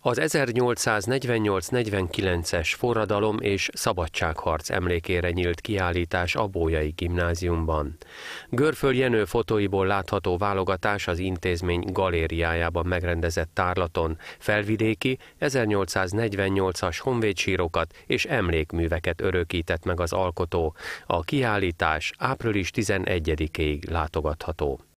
Az 1848-49-es forradalom és szabadságharc emlékére nyílt kiállítás a Bójai gimnáziumban. Görföl Jenő fotóiból látható válogatás az intézmény galériájában megrendezett tárlaton felvidéki 1848-as honvédsírokat és emlékműveket örökített meg az alkotó. A kiállítás április 11-ig látogatható.